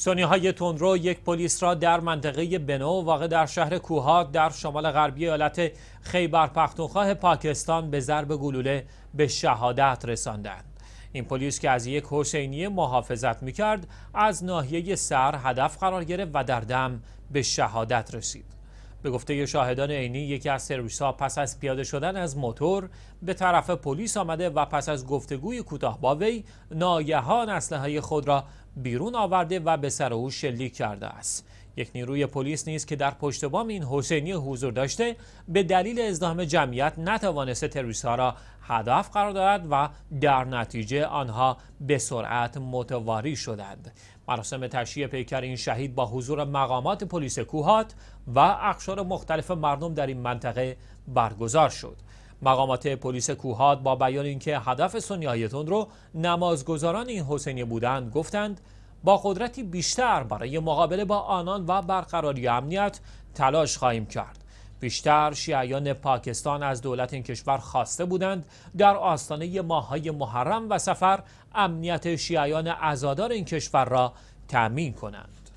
سونیهای تندرو یک پلیس را در منطقه بنو واقع در شهر کوهاد در شمال غربی ایالت خیبر پختونخواه پاکستان به ضرب گلوله به شهادت رساندند. این پلیس که از یک حسینی محافظت میکرد از ناحیه سر هدف قرار گرفت و در دم به شهادت رسید. به گفته شاهدان عینی یکی از ها پس از پیاده شدن از موتور به طرف پلیس آمده و پس از گفتگوی کوتاه با وی ناگهان اسلحه خود را بیرون آورده و به سر او شلیک کرده است یک نیروی پلیس نیست که در پشت بام این حسینی حضور داشته به دلیل ازدهام جمعیت نتوانسته ها را هدف قرار داد و در نتیجه آنها به سرعت متواری شدند مراسم تشییع پیکر این شهید با حضور مقامات پلیس کوهات و اقشار مختلف مردم در این منطقه برگزار شد مقامات پلیس کوهات با بیان اینکه هدف سنی رو نمازگزاران این حسینی بودند گفتند با قدرتی بیشتر برای مقابله با آنان و برقراری امنیت تلاش خواهیم کرد بیشتر شیعیان پاکستان از دولت این کشور خواسته بودند در آستانه ماهای محرم و سفر امنیت شیعیان ازادار این کشور را تأمین کنند